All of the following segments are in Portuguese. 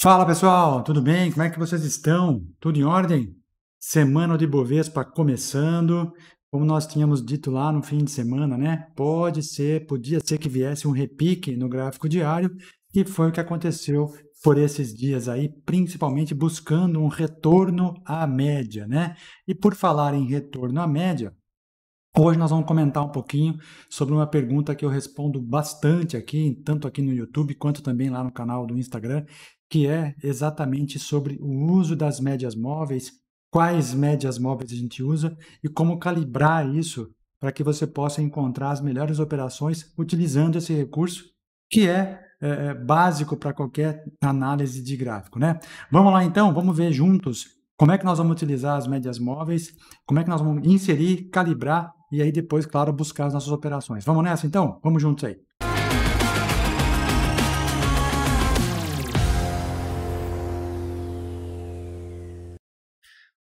Fala pessoal, tudo bem? Como é que vocês estão? Tudo em ordem? Semana de Bovespa começando. Como nós tínhamos dito lá no fim de semana, né? Pode ser, podia ser que viesse um repique no gráfico diário e foi o que aconteceu por esses dias aí, principalmente buscando um retorno à média, né? E por falar em retorno à média, Hoje nós vamos comentar um pouquinho sobre uma pergunta que eu respondo bastante aqui, tanto aqui no YouTube quanto também lá no canal do Instagram, que é exatamente sobre o uso das médias móveis, quais médias móveis a gente usa e como calibrar isso para que você possa encontrar as melhores operações utilizando esse recurso, que é, é, é básico para qualquer análise de gráfico. Né? Vamos lá então, vamos ver juntos como é que nós vamos utilizar as médias móveis, como é que nós vamos inserir, calibrar e aí depois, claro, buscar as nossas operações. Vamos nessa então? Vamos juntos aí.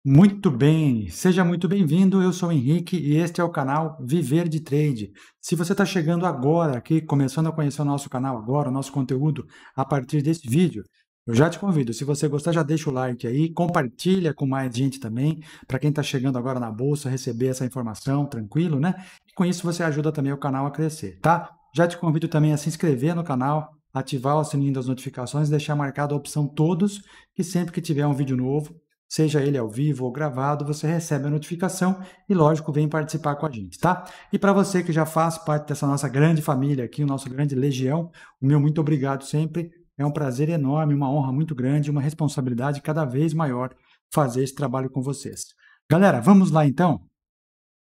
Muito bem, seja muito bem-vindo. Eu sou o Henrique e este é o canal Viver de Trade. Se você está chegando agora aqui, começando a conhecer o nosso canal agora, o nosso conteúdo a partir desse vídeo, eu já te convido. Se você gostar, já deixa o like aí, compartilha com mais gente também, para quem está chegando agora na bolsa receber essa informação tranquilo, né? E com isso você ajuda também o canal a crescer, tá? Já te convido também a se inscrever no canal, ativar o sininho das notificações, deixar marcada a opção todos, que sempre que tiver um vídeo novo Seja ele ao vivo ou gravado, você recebe a notificação e, lógico, vem participar com a gente, tá? E para você que já faz parte dessa nossa grande família aqui, o nosso grande legião, o meu muito obrigado sempre. É um prazer enorme, uma honra muito grande, uma responsabilidade cada vez maior fazer esse trabalho com vocês. Galera, vamos lá então?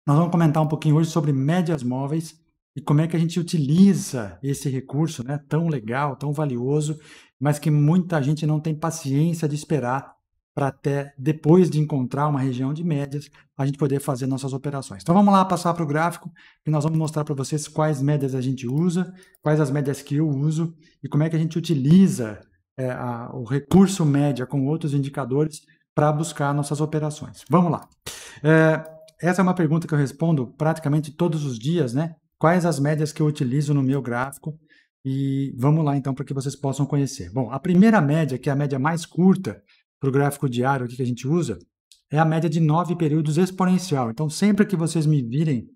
Nós vamos comentar um pouquinho hoje sobre médias móveis e como é que a gente utiliza esse recurso né, tão legal, tão valioso, mas que muita gente não tem paciência de esperar para até depois de encontrar uma região de médias, a gente poder fazer nossas operações. Então vamos lá passar para o gráfico e nós vamos mostrar para vocês quais médias a gente usa, quais as médias que eu uso e como é que a gente utiliza é, a, o recurso média com outros indicadores para buscar nossas operações. Vamos lá. É, essa é uma pergunta que eu respondo praticamente todos os dias, né? Quais as médias que eu utilizo no meu gráfico? E vamos lá então para que vocês possam conhecer. Bom, a primeira média, que é a média mais curta, para o gráfico diário aqui que a gente usa, é a média de nove períodos exponencial. Então, sempre que vocês me virem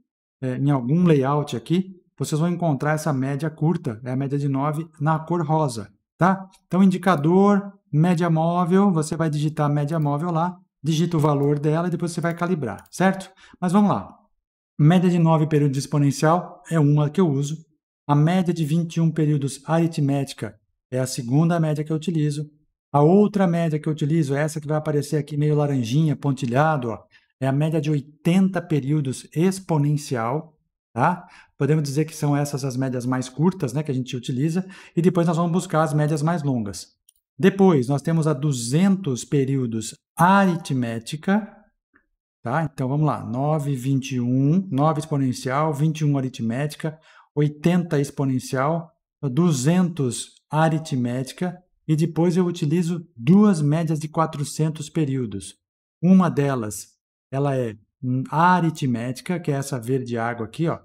é, em algum layout aqui, vocês vão encontrar essa média curta, é a média de nove na cor rosa, tá? Então, indicador, média móvel, você vai digitar média móvel lá, digita o valor dela e depois você vai calibrar, certo? Mas vamos lá. Média de 9 períodos exponencial é uma que eu uso. A média de 21 períodos aritmética é a segunda média que eu utilizo. A outra média que eu utilizo, essa que vai aparecer aqui meio laranjinha, pontilhado, ó, é a média de 80 períodos exponencial, tá? Podemos dizer que são essas as médias mais curtas, né, que a gente utiliza, e depois nós vamos buscar as médias mais longas. Depois, nós temos a 200 períodos aritmética, tá? Então, vamos lá, 9, 21, 9 exponencial, 21 aritmética, 80 exponencial, 200 aritmética, e depois eu utilizo duas médias de 400 períodos. Uma delas, ela é aritmética, que é essa verde água aqui, ó,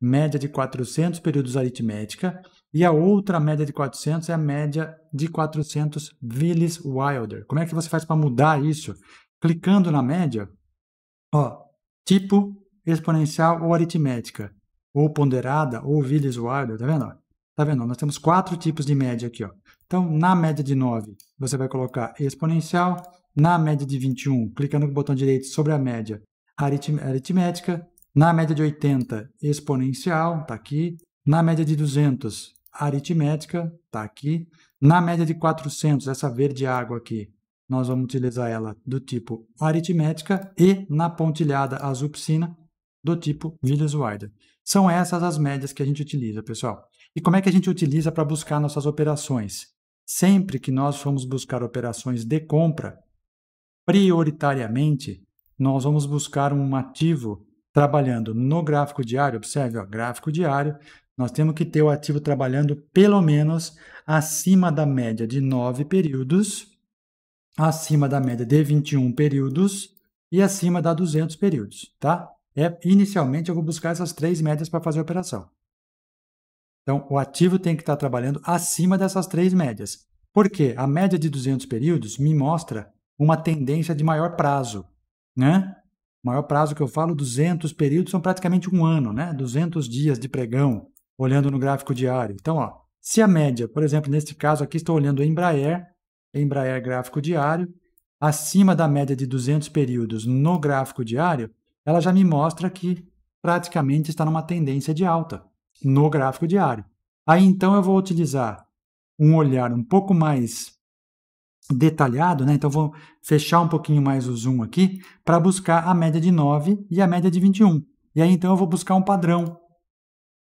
média de 400 períodos aritmética, e a outra média de 400 é a média de 400 Willis-Wilder. Como é que você faz para mudar isso? Clicando na média, ó, tipo exponencial ou aritmética, ou ponderada, ou Willis-Wilder, tá vendo? Tá vendo? Nós temos quatro tipos de média aqui, ó. Então, na média de 9, você vai colocar exponencial. Na média de 21, clicando no botão direito sobre a média, aritm aritmética. Na média de 80, exponencial, está aqui. Na média de 200, aritmética, está aqui. Na média de 400, essa verde água aqui, nós vamos utilizar ela do tipo aritmética e na pontilhada azul piscina do tipo Willerswider. São essas as médias que a gente utiliza, pessoal. E como é que a gente utiliza para buscar nossas operações? Sempre que nós formos buscar operações de compra, prioritariamente nós vamos buscar um ativo trabalhando no gráfico diário. Observe, ó, gráfico diário, nós temos que ter o ativo trabalhando pelo menos acima da média de 9 períodos, acima da média de 21 períodos e acima da 200 períodos, tá? É, inicialmente eu vou buscar essas três médias para fazer a operação. Então, o ativo tem que estar trabalhando acima dessas três médias. Por quê? A média de 200 períodos me mostra uma tendência de maior prazo, né? O maior prazo que eu falo, 200 períodos são praticamente um ano, né? 200 dias de pregão, olhando no gráfico diário. Então, ó, se a média, por exemplo, neste caso aqui estou olhando Embraer, Embraer gráfico diário, acima da média de 200 períodos no gráfico diário, ela já me mostra que praticamente está numa tendência de alta no gráfico diário. Aí então eu vou utilizar um olhar um pouco mais detalhado, né? Então vou fechar um pouquinho mais o zoom aqui para buscar a média de 9 e a média de 21. E aí então eu vou buscar um padrão.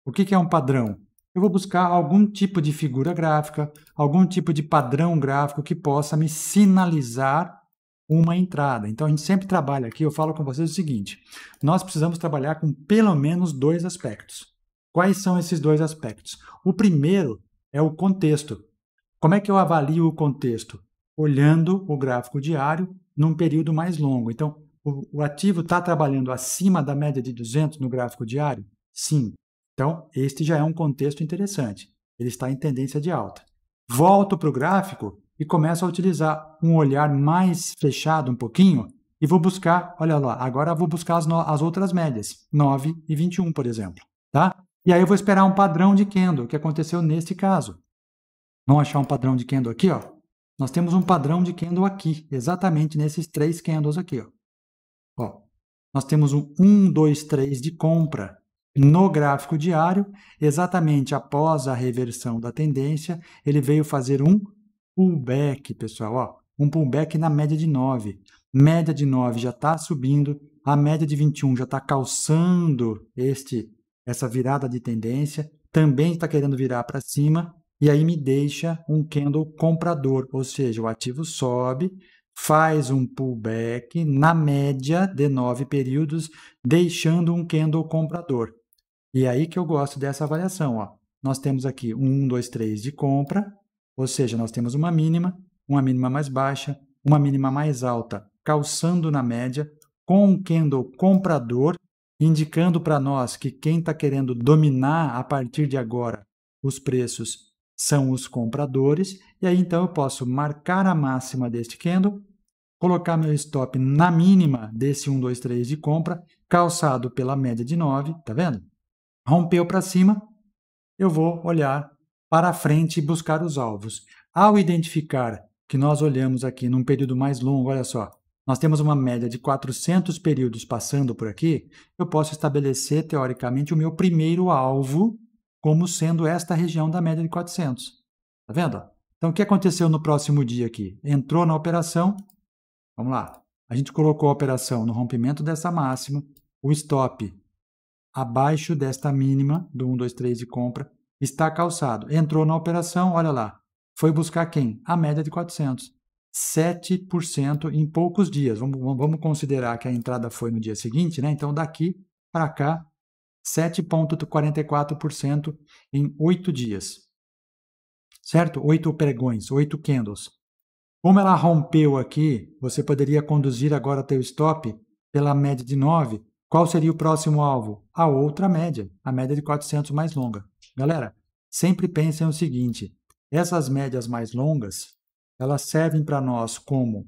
O que, que é um padrão? Eu vou buscar algum tipo de figura gráfica, algum tipo de padrão gráfico que possa me sinalizar uma entrada. Então a gente sempre trabalha aqui, eu falo com vocês o seguinte: nós precisamos trabalhar com pelo menos dois aspectos. Quais são esses dois aspectos? O primeiro é o contexto. Como é que eu avalio o contexto? Olhando o gráfico diário num período mais longo. Então, o, o ativo está trabalhando acima da média de 200 no gráfico diário? Sim. Então, este já é um contexto interessante. Ele está em tendência de alta. Volto para o gráfico e começo a utilizar um olhar mais fechado um pouquinho e vou buscar, olha lá, agora vou buscar as, as outras médias, 9 e 21, por exemplo. Tá? E aí eu vou esperar um padrão de candle, que aconteceu nesse caso. Vamos achar um padrão de candle aqui, ó. Nós temos um padrão de candle aqui, exatamente nesses três candles aqui, ó. ó nós temos um 1, 2, 3 de compra no gráfico diário, exatamente após a reversão da tendência, ele veio fazer um pullback, pessoal, ó, um pullback na média de 9. Média de 9 já está subindo, a média de 21 já está calçando este essa virada de tendência, também está querendo virar para cima, e aí me deixa um candle comprador, ou seja, o ativo sobe, faz um pullback na média de nove períodos, deixando um candle comprador. E aí que eu gosto dessa avaliação. Ó. Nós temos aqui um, dois, três de compra, ou seja, nós temos uma mínima, uma mínima mais baixa, uma mínima mais alta, calçando na média, com um candle comprador indicando para nós que quem está querendo dominar a partir de agora os preços são os compradores, e aí então eu posso marcar a máxima deste candle, colocar meu stop na mínima desse 1, 2, 3 de compra, calçado pela média de 9, tá vendo? Rompeu para cima, eu vou olhar para frente e buscar os alvos. Ao identificar que nós olhamos aqui num período mais longo, olha só, nós temos uma média de 400 períodos passando por aqui, eu posso estabelecer, teoricamente, o meu primeiro alvo como sendo esta região da média de 400. Está vendo? Então, o que aconteceu no próximo dia aqui? Entrou na operação, vamos lá, a gente colocou a operação no rompimento dessa máxima, o stop abaixo desta mínima do 1, 2, 3 de compra está calçado. Entrou na operação, olha lá, foi buscar quem? A média de 400. 7% em poucos dias. Vamos, vamos considerar que a entrada foi no dia seguinte, né? Então, daqui para cá, 7,44% em 8 dias. Certo? 8 pregões, 8 candles. Como ela rompeu aqui, você poderia conduzir agora teu stop pela média de 9. Qual seria o próximo alvo? A outra média, a média de 400 mais longa. Galera, sempre pensem o seguinte, essas médias mais longas, elas servem para nós como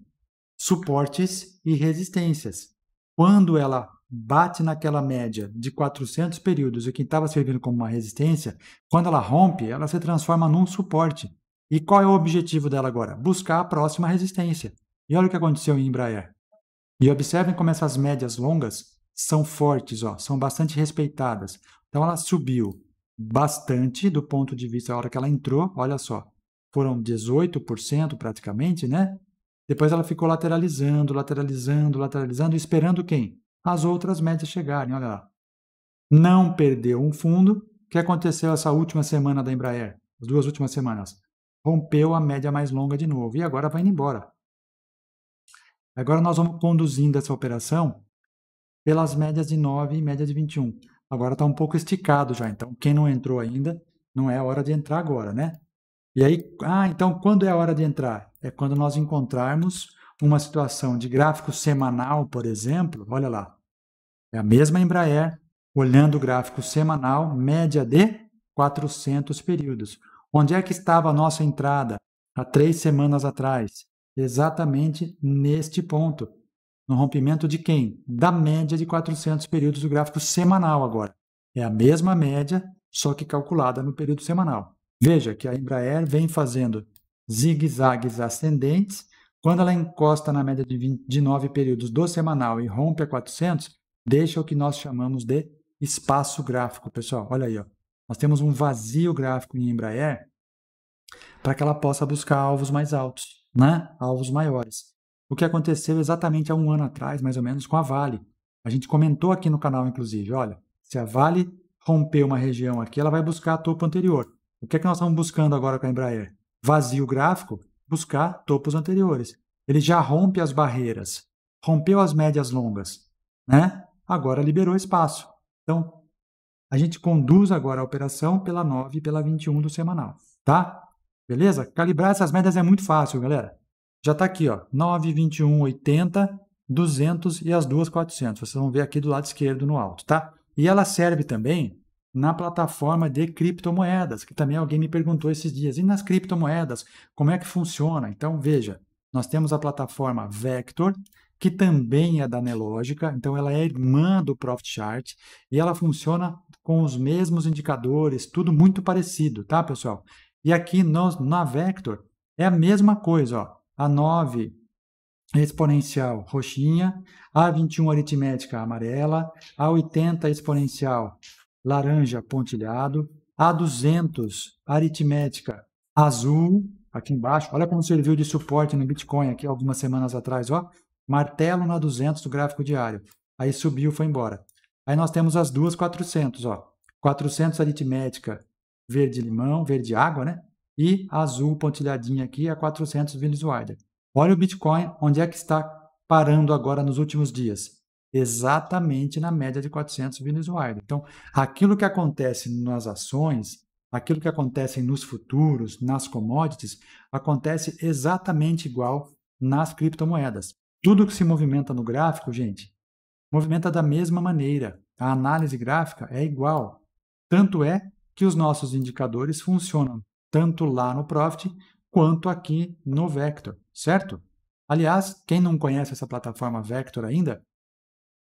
suportes e resistências. Quando ela bate naquela média de 400 períodos, o que estava servindo como uma resistência, quando ela rompe, ela se transforma num suporte. E qual é o objetivo dela agora? Buscar a próxima resistência. E olha o que aconteceu em Embraer. E observem como essas médias longas são fortes, ó, são bastante respeitadas. Então ela subiu bastante do ponto de vista da hora que ela entrou, olha só, foram 18% praticamente, né? Depois ela ficou lateralizando, lateralizando, lateralizando, esperando quem? As outras médias chegarem, olha lá. Não perdeu um fundo. O que aconteceu essa última semana da Embraer? As duas últimas semanas. Rompeu a média mais longa de novo e agora vai indo embora. Agora nós vamos conduzindo essa operação pelas médias de 9 e média de 21. Agora está um pouco esticado já, então quem não entrou ainda, não é a hora de entrar agora, né? E aí, ah, então quando é a hora de entrar? É quando nós encontrarmos uma situação de gráfico semanal, por exemplo, olha lá. É a mesma Embraer, olhando o gráfico semanal, média de 400 períodos. Onde é que estava a nossa entrada há três semanas atrás? Exatamente neste ponto. No rompimento de quem? Da média de 400 períodos do gráfico semanal agora. É a mesma média, só que calculada no período semanal. Veja que a Embraer vem fazendo zigue-zagues ascendentes. Quando ela encosta na média de, nove períodos do semanal e rompe a 400, deixa o que nós chamamos de espaço gráfico. Pessoal, olha aí. Ó. Nós temos um vazio gráfico em Embraer para que ela possa buscar alvos mais altos, né? alvos maiores. O que aconteceu exatamente há um ano atrás, mais ou menos, com a Vale. A gente comentou aqui no canal, inclusive, olha, se a Vale romper uma região aqui, ela vai buscar a topo anterior. O que é que nós estamos buscando agora com a Embraer? Vazio gráfico, buscar topos anteriores. Ele já rompe as barreiras, rompeu as médias longas, né? Agora liberou espaço. Então, a gente conduz agora a operação pela 9 e pela 21 do semanal, tá? Beleza? Calibrar essas médias é muito fácil, galera. Já está aqui, ó, 9, 21, 80, 200 e as duas 400. Vocês vão ver aqui do lado esquerdo no alto, tá? E ela serve também na plataforma de criptomoedas, que também alguém me perguntou esses dias. E nas criptomoedas, como é que funciona? Então, veja, nós temos a plataforma Vector, que também é da Nelogica, então ela é irmã do Profit Chart e ela funciona com os mesmos indicadores, tudo muito parecido, tá, pessoal? E aqui nós, na Vector é a mesma coisa, ó. A 9 exponencial roxinha, a 21 aritmética amarela, a 80 exponencial laranja pontilhado, A200 aritmética azul, aqui embaixo. Olha como serviu de suporte no Bitcoin aqui algumas semanas atrás, ó. Martelo na 200 do gráfico diário. Aí subiu, foi embora. Aí nós temos as duas 400, ó. 400 aritmética verde limão, verde água, né? E azul pontilhadinha aqui a 400 Venezuela. Olha o Bitcoin, onde é que está parando agora nos últimos dias? exatamente na média de 400 Venezuela. Então, aquilo que acontece nas ações, aquilo que acontece nos futuros, nas commodities, acontece exatamente igual nas criptomoedas. Tudo que se movimenta no gráfico, gente, movimenta da mesma maneira. A análise gráfica é igual. Tanto é que os nossos indicadores funcionam tanto lá no Profit quanto aqui no Vector, certo? Aliás, quem não conhece essa plataforma Vector ainda,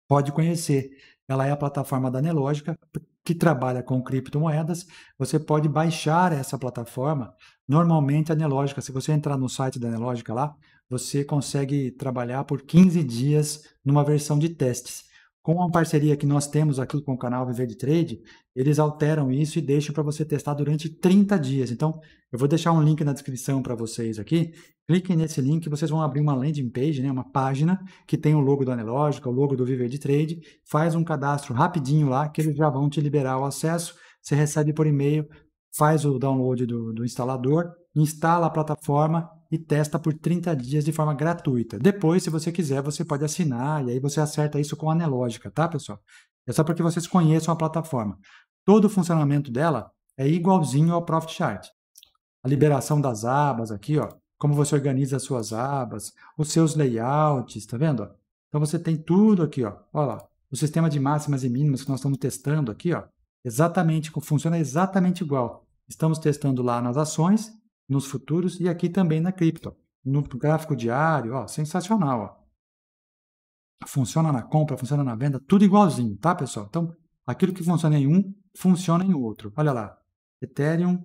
pode conhecer. Ela é a plataforma da Nelógica que trabalha com criptomoedas. Você pode baixar essa plataforma. Normalmente, a Nelógica, se você entrar no site da Nelógica lá, você consegue trabalhar por 15 dias numa versão de testes com a parceria que nós temos aqui com o canal Viver de Trade, eles alteram isso e deixam para você testar durante 30 dias. Então, eu vou deixar um link na descrição para vocês aqui. Cliquem nesse link, vocês vão abrir uma landing page, né, uma página que tem o logo da Analógica, o logo do Viver de Trade. Faz um cadastro rapidinho lá, que eles já vão te liberar o acesso. Você recebe por e-mail, faz o download do, do instalador, instala a plataforma e testa por 30 dias de forma gratuita. Depois, se você quiser, você pode assinar e aí você acerta isso com a Nelogica, tá, pessoal? É só para que vocês conheçam a plataforma. Todo o funcionamento dela é igualzinho ao Profit Chart. A liberação das abas aqui, ó, como você organiza as suas abas, os seus layouts, tá vendo? Então você tem tudo aqui, ó. Olha lá, o sistema de máximas e mínimas que nós estamos testando aqui, ó, exatamente, funciona exatamente igual. Estamos testando lá nas ações nos futuros e aqui também na cripto. No gráfico diário, ó, sensacional. Ó. Funciona na compra, funciona na venda, tudo igualzinho, tá, pessoal? Então, aquilo que funciona em um, funciona em outro. Olha lá, Ethereum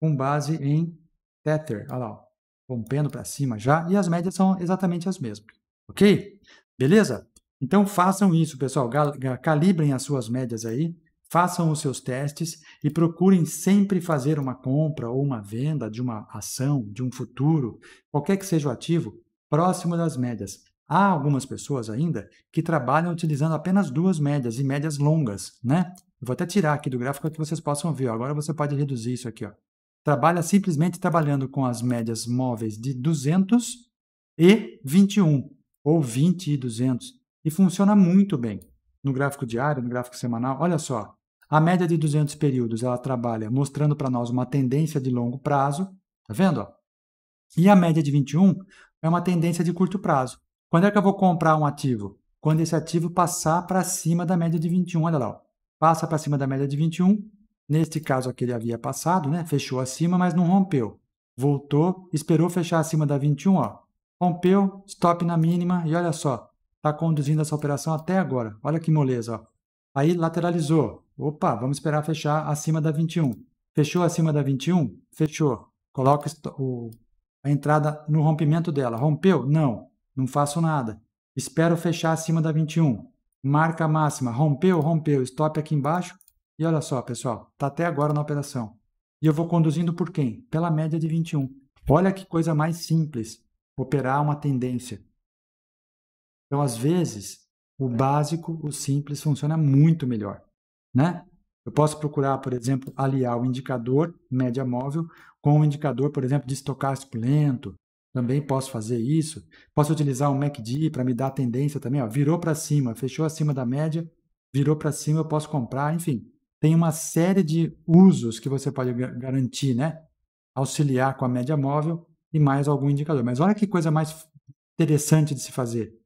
com base em Tether, olha lá, ó, rompendo para cima já, e as médias são exatamente as mesmas, ok? Beleza? Então, façam isso, pessoal, calibrem as suas médias aí, Façam os seus testes e procurem sempre fazer uma compra ou uma venda de uma ação, de um futuro, qualquer que seja o ativo, próximo das médias. Há algumas pessoas ainda que trabalham utilizando apenas duas médias e médias longas, né? vou até tirar aqui do gráfico para que vocês possam ver. Agora você pode reduzir isso aqui. Ó. Trabalha simplesmente trabalhando com as médias móveis de 200 e 21, ou 20 e 200, e funciona muito bem no gráfico diário, no gráfico semanal, olha só. A média de 200 períodos, ela trabalha mostrando para nós uma tendência de longo prazo, tá vendo? E a média de 21 é uma tendência de curto prazo. Quando é que eu vou comprar um ativo? Quando esse ativo passar para cima da média de 21, olha lá, ó. passa para cima da média de 21. Neste caso aqui ele havia passado, né? Fechou acima, mas não rompeu. Voltou, esperou fechar acima da 21, ó. Rompeu, stop na mínima e olha só, está conduzindo essa operação até agora. Olha que moleza. Ó. Aí lateralizou. Opa, vamos esperar fechar acima da 21. Fechou acima da 21? Fechou. Coloca o, a entrada no rompimento dela. Rompeu? Não, não faço nada. Espero fechar acima da 21. Marca máxima. Rompeu? Rompeu. Stop aqui embaixo. E olha só, pessoal, está até agora na operação. E eu vou conduzindo por quem? Pela média de 21. Olha que coisa mais simples operar uma tendência. Então, às vezes, o básico, o simples, funciona muito melhor, né? Eu posso procurar, por exemplo, aliar o indicador média móvel com o indicador, por exemplo, de estocástico lento. Também posso fazer isso. Posso utilizar um MACD para me dar a tendência também. Ó, virou para cima, fechou acima da média, virou para cima, eu posso comprar. Enfim, tem uma série de usos que você pode garantir, né? Auxiliar com a média móvel e mais algum indicador. Mas olha que coisa mais interessante de se fazer.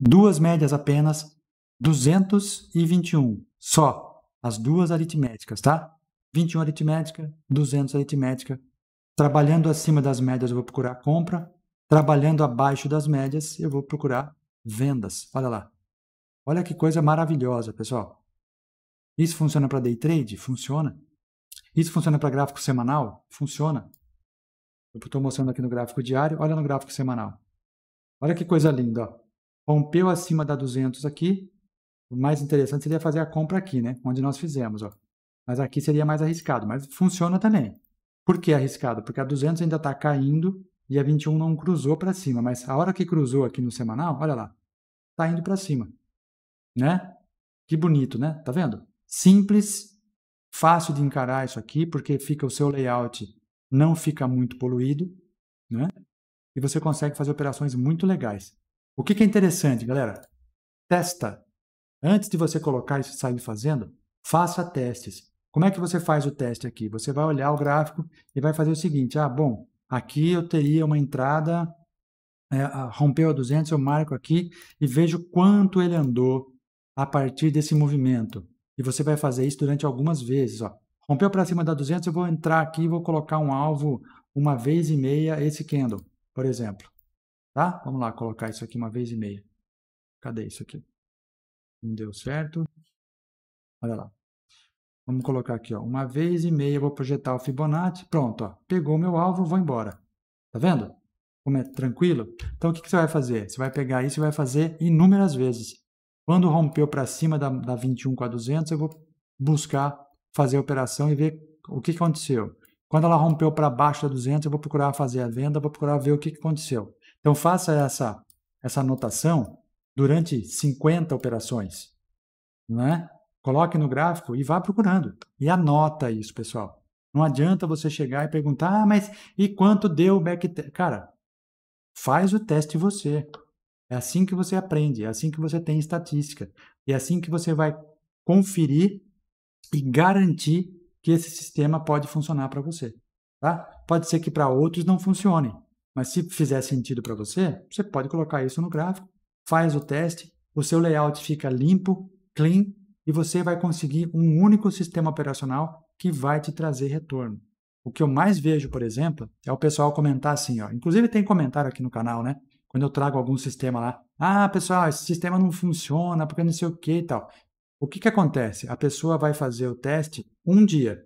Duas médias apenas, 221. Só as duas aritméticas, tá? 21 aritmética, 200 aritmética. Trabalhando acima das médias, eu vou procurar compra. Trabalhando abaixo das médias, eu vou procurar vendas. Olha lá. Olha que coisa maravilhosa, pessoal. Isso funciona para day trade? Funciona. Isso funciona para gráfico semanal? Funciona. Eu estou mostrando aqui no gráfico diário. Olha no gráfico semanal. Olha que coisa linda. Ó rompeu acima da 200 aqui, o mais interessante seria fazer a compra aqui, né? Onde nós fizemos, ó. Mas aqui seria mais arriscado, mas funciona também. Por que arriscado? Porque a 200 ainda está caindo e a 21 não cruzou para cima, mas a hora que cruzou aqui no semanal, olha lá, está indo para cima, né? Que bonito, né? Tá vendo? Simples, fácil de encarar isso aqui, porque fica o seu layout não fica muito poluído, né? E você consegue fazer operações muito legais. O que, que é interessante, galera? Testa. Antes de você colocar isso e sair fazendo, faça testes. Como é que você faz o teste aqui? Você vai olhar o gráfico e vai fazer o seguinte: ah, bom, aqui eu teria uma entrada, é, rompeu a 200, eu marco aqui e vejo quanto ele andou a partir desse movimento. E você vai fazer isso durante algumas vezes. Ó. Rompeu para cima da 200, eu vou entrar aqui e vou colocar um alvo uma vez e meia esse candle, por exemplo. Tá? Vamos lá colocar isso aqui uma vez e meia. Cadê isso aqui? Não deu certo. Olha lá. Vamos colocar aqui, ó, uma vez e meia, vou projetar o Fibonacci. Pronto, ó, pegou meu alvo, vou embora. Tá vendo? Como é tranquilo? Então, o que, que você vai fazer? Você vai pegar isso e vai fazer inúmeras vezes. Quando rompeu para cima da, da 21 com a 200, eu vou buscar fazer a operação e ver o que, que aconteceu. Quando ela rompeu para baixo da 200, eu vou procurar fazer a venda, vou procurar ver o que, que aconteceu. Então faça essa, essa anotação durante 50 operações. Né? Coloque no gráfico e vá procurando. E anota isso, pessoal. Não adianta você chegar e perguntar, ah, mas e quanto deu o backtest? Cara, faz o teste você. É assim que você aprende, é assim que você tem estatística. E é assim que você vai conferir e garantir que esse sistema pode funcionar para você. Tá? Pode ser que para outros não funcione, mas se fizer sentido para você, você pode colocar isso no gráfico, faz o teste, o seu layout fica limpo, clean e você vai conseguir um único sistema operacional que vai te trazer retorno. O que eu mais vejo, por exemplo, é o pessoal comentar assim, ó. Inclusive tem comentário aqui no canal, né? Quando eu trago algum sistema lá, ah, pessoal, esse sistema não funciona porque não sei o que e tal. O que que acontece? A pessoa vai fazer o teste um dia.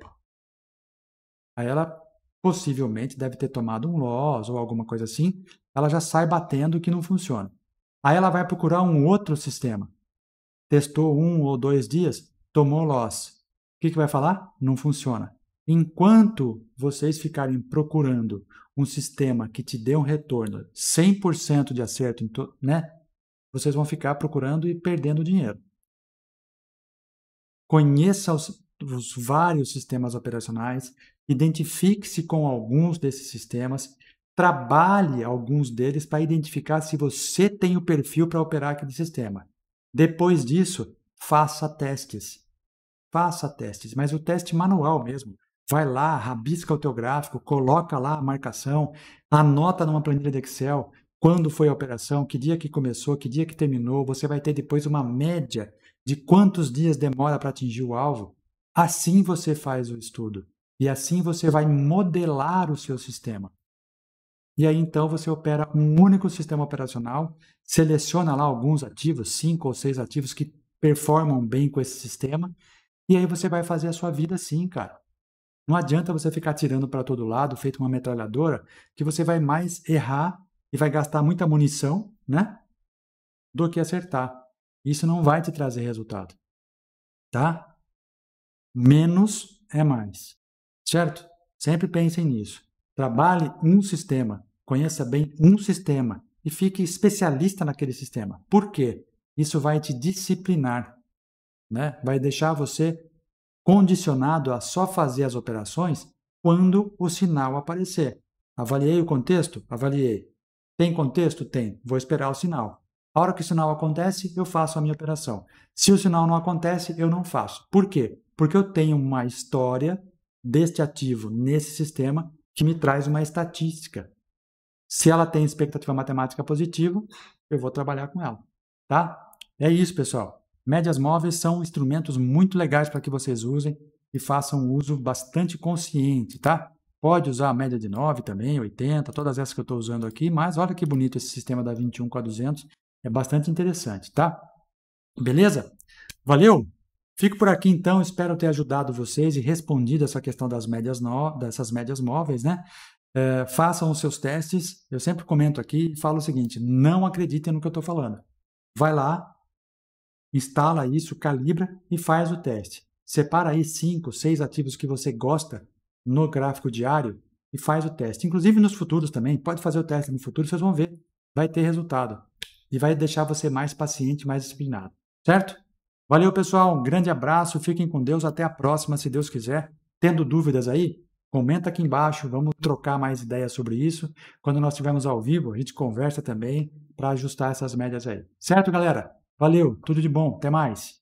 Aí ela possivelmente deve ter tomado um loss ou alguma coisa assim, ela já sai batendo que não funciona. Aí ela vai procurar um outro sistema. Testou um ou dois dias, tomou loss. O que, que vai falar? Não funciona. Enquanto vocês ficarem procurando um sistema que te dê um retorno 100% de acerto, né? Vocês vão ficar procurando e perdendo dinheiro. Conheça os, os vários sistemas operacionais, identifique-se com alguns desses sistemas, trabalhe alguns deles para identificar se você tem o perfil para operar aquele sistema. Depois disso, faça testes. Faça testes, mas o teste manual mesmo. Vai lá, rabisca o teu gráfico, coloca lá a marcação, anota numa planilha de Excel quando foi a operação, que dia que começou, que dia que terminou. Você vai ter depois uma média de quantos dias demora para atingir o alvo. Assim você faz o estudo. E assim você vai modelar o seu sistema. E aí então você opera um único sistema operacional, seleciona lá alguns ativos, cinco ou seis ativos que performam bem com esse sistema, e aí você vai fazer a sua vida assim, cara. Não adianta você ficar tirando para todo lado, feito uma metralhadora, que você vai mais errar e vai gastar muita munição, né? Do que acertar. Isso não vai te trazer resultado. Tá? Menos é mais. Certo? Sempre pensem nisso. Trabalhe um sistema, conheça bem um sistema e fique especialista naquele sistema. Por quê? Isso vai te disciplinar, né? Vai deixar você condicionado a só fazer as operações quando o sinal aparecer. Avaliei o contexto? Avaliei. Tem contexto? Tem. Vou esperar o sinal. A hora que o sinal acontece, eu faço a minha operação. Se o sinal não acontece, eu não faço. Por quê? porque eu tenho uma história deste ativo nesse sistema que me traz uma estatística. Se ela tem expectativa matemática positiva, eu vou trabalhar com ela, tá? É isso, pessoal. Médias móveis são instrumentos muito legais para que vocês usem e façam um uso bastante consciente, tá? Pode usar a média de 9 também, 80, todas essas que eu estou usando aqui, mas olha que bonito esse sistema da 21 com a 200, é bastante interessante, tá? Beleza? Valeu! Fico por aqui então, espero ter ajudado vocês e respondido essa questão das médias no... dessas médias móveis, né? É, façam os seus testes. Eu sempre comento aqui e falo o seguinte: não acreditem no que eu estou falando. Vai lá, instala isso, calibra e faz o teste. Separa aí cinco, seis ativos que você gosta no gráfico diário e faz o teste. Inclusive nos futuros também, pode fazer o teste no futuro, vocês vão ver, vai ter resultado e vai deixar você mais paciente, mais disciplinado, certo? Valeu, pessoal. Um grande abraço. Fiquem com Deus. Até a próxima, se Deus quiser. Tendo dúvidas aí, comenta aqui embaixo. Vamos trocar mais ideias sobre isso. Quando nós estivermos ao vivo, a gente conversa também para ajustar essas médias aí. Certo, galera? Valeu. Tudo de bom. Até mais.